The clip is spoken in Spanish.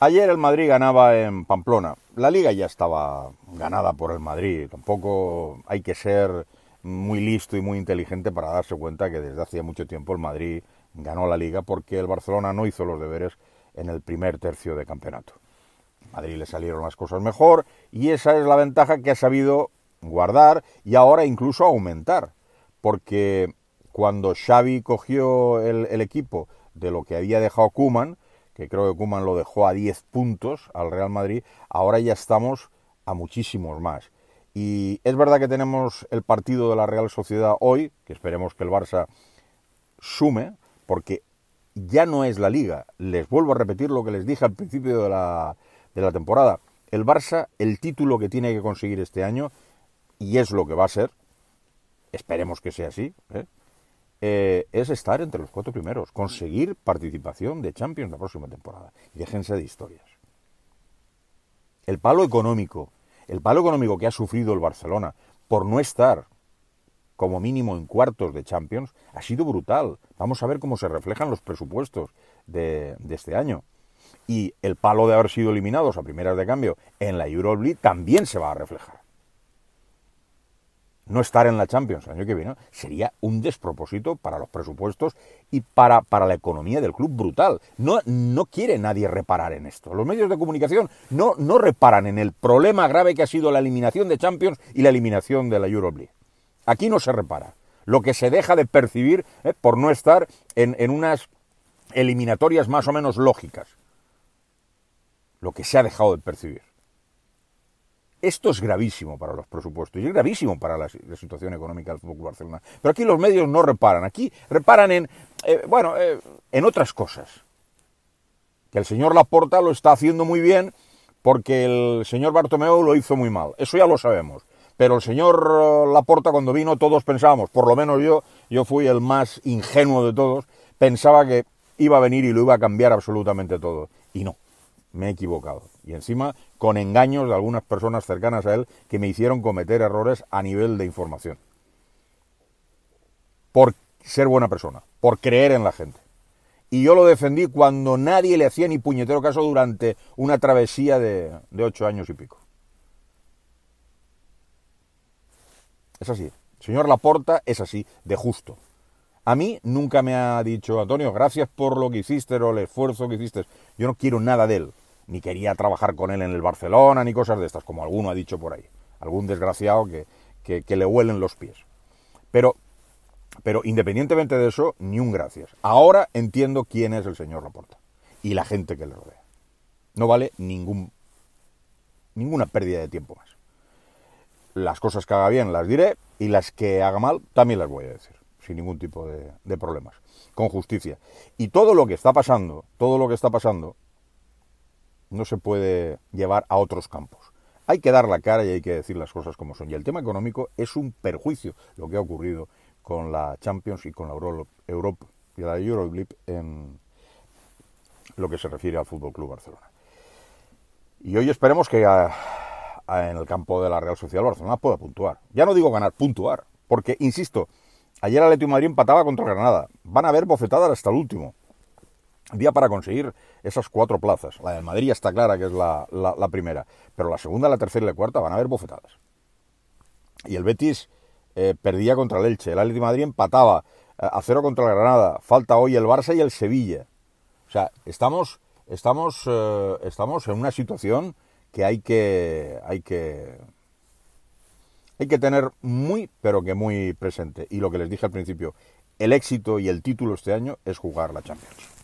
Ayer el Madrid ganaba en Pamplona. La liga ya estaba ganada por el Madrid. Tampoco hay que ser muy listo y muy inteligente para darse cuenta que desde hacía mucho tiempo el Madrid ganó la liga porque el Barcelona no hizo los deberes en el primer tercio de campeonato. A Madrid le salieron las cosas mejor y esa es la ventaja que ha sabido guardar y ahora incluso aumentar. Porque cuando Xavi cogió el, el equipo de lo que había dejado Kuman, que creo que Kuman lo dejó a 10 puntos al Real Madrid, ahora ya estamos a muchísimos más. Y es verdad que tenemos el partido de la Real Sociedad hoy, que esperemos que el Barça sume, porque ya no es la liga. Les vuelvo a repetir lo que les dije al principio de la, de la temporada. El Barça, el título que tiene que conseguir este año, y es lo que va a ser, esperemos que sea así, ¿eh? Eh, es estar entre los cuatro primeros, conseguir participación de Champions la próxima temporada. Y déjense de historias. El palo económico, el palo económico que ha sufrido el Barcelona por no estar como mínimo en cuartos de Champions ha sido brutal. Vamos a ver cómo se reflejan los presupuestos de, de este año. Y el palo de haber sido eliminados a primeras de cambio en la Euroleague también se va a reflejar no estar en la Champions el año que viene sería un despropósito para los presupuestos y para, para la economía del club brutal. No, no quiere nadie reparar en esto. Los medios de comunicación no, no reparan en el problema grave que ha sido la eliminación de Champions y la eliminación de la Europe League. Aquí no se repara. Lo que se deja de percibir eh, por no estar en unas eliminatorias más o menos lógicas. Lo que se ha dejado de percibir. Esto es gravísimo para los presupuestos y es gravísimo para la, situación económica del Fútbol Barcelona. Pero aquí los medios no reparan, aquí reparan en, eh, bueno, eh, en otras cosas. Que el señor Laporta lo está haciendo muy bien porque el señor Bartomeu lo hizo muy mal. Eso ya lo sabemos. Pero el señor eh, Laporta cuando vino todos pensábamos, por lo menos yo, yo fui el más ingenuo de todos, pensaba que iba a venir y lo iba a cambiar absolutamente todo. Y no me he equivocado. Y encima con engaños de algunas personas cercanas a él que me hicieron cometer errores a nivel de información. Por ser buena persona, por creer en la gente. Y yo lo defendí cuando nadie le hacía ni puñetero caso durante una travesía de, ocho años y pico. Es así. El señor Laporta es así, de justo. A mí nunca me ha dicho, Antonio, gracias por lo que hiciste o el esfuerzo que hiciste. Yo no quiero nada de él. Ni quería trabajar con él en el Barcelona, ni cosas de estas, como alguno ha dicho por ahí. Algún desgraciado que, le huelen los pies. Pero, pero independientemente de eso, ni un gracias. Ahora entiendo quién es el señor Laporta y la gente que le rodea. No vale ninguna pérdida de tiempo más. Las cosas que haga bien las diré y las que haga mal también las voy a decir sin ningún tipo de, problemas, con justicia. Y todo lo que está pasando, todo lo que está pasando, no se puede llevar a otros campos. Hay que dar la cara y hay que decir las cosas como son. Y el tema económico es un perjuicio, lo que ha ocurrido con la Champions y con la Europa y la en lo que se refiere al Fútbol Club Barcelona. Y hoy esperemos que en el campo de la Real Sociedad Barcelona pueda puntuar. Ya no digo ganar, puntuar, porque insisto, Ayer el Atlético de Madrid empataba contra Granada. Van a haber bofetadas hasta el último día para conseguir esas cuatro plazas. La del Madrid está clara que es la, primera, pero la segunda, la tercera y la cuarta van a haber bofetadas. Y el Betis eh, perdía contra el Elche, el Atlético de Madrid empataba eh, a cero contra la Granada, falta hoy el Barça y el Sevilla. O sea, estamos, estamos, eh, estamos en una situación que hay que, hay que hay que tener muy, pero que muy presente, y lo que les dije al principio, el éxito y el título este año es jugar la Champions.